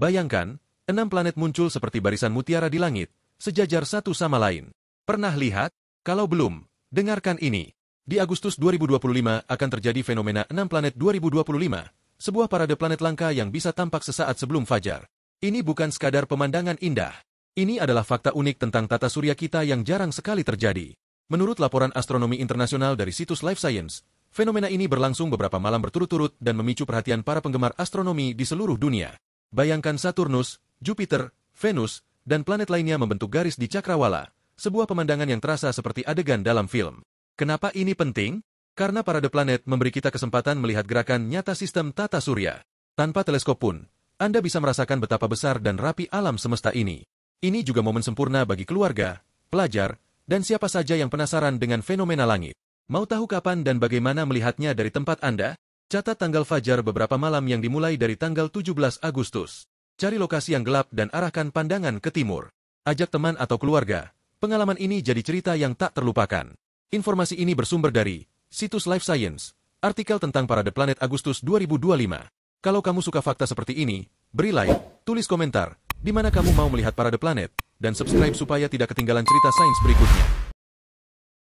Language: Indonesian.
Bayangkan, enam planet muncul seperti barisan mutiara di langit, sejajar satu sama lain. Pernah lihat? Kalau belum, dengarkan ini. Di Agustus 2025 akan terjadi fenomena enam planet 2025, sebuah parade planet langka yang bisa tampak sesaat sebelum fajar. Ini bukan sekadar pemandangan indah. Ini adalah fakta unik tentang tata surya kita yang jarang sekali terjadi. Menurut laporan astronomi internasional dari situs Life Science, fenomena ini berlangsung beberapa malam berturut-turut dan memicu perhatian para penggemar astronomi di seluruh dunia. Bayangkan Saturnus, Jupiter, Venus, dan planet lainnya membentuk garis di cakrawala, sebuah pemandangan yang terasa seperti adegan dalam film. Kenapa ini penting? Karena parade planet memberi kita kesempatan melihat gerakan nyata sistem tata surya. Tanpa teleskop pun, Anda bisa merasakan betapa besar dan rapi alam semesta ini. Ini juga momen sempurna bagi keluarga, pelajar, dan siapa saja yang penasaran dengan fenomena langit. Mau tahu kapan dan bagaimana melihatnya dari tempat Anda? Catat tanggal fajar beberapa malam yang dimulai dari tanggal 17 Agustus. Cari lokasi yang gelap dan arahkan pandangan ke timur. Ajak teman atau keluarga. Pengalaman ini jadi cerita yang tak terlupakan. Informasi ini bersumber dari situs Life Science, artikel tentang parade planet Agustus 2025. Kalau kamu suka fakta seperti ini, beri like, tulis komentar, di mana kamu mau melihat parade planet, dan subscribe supaya tidak ketinggalan cerita sains berikutnya.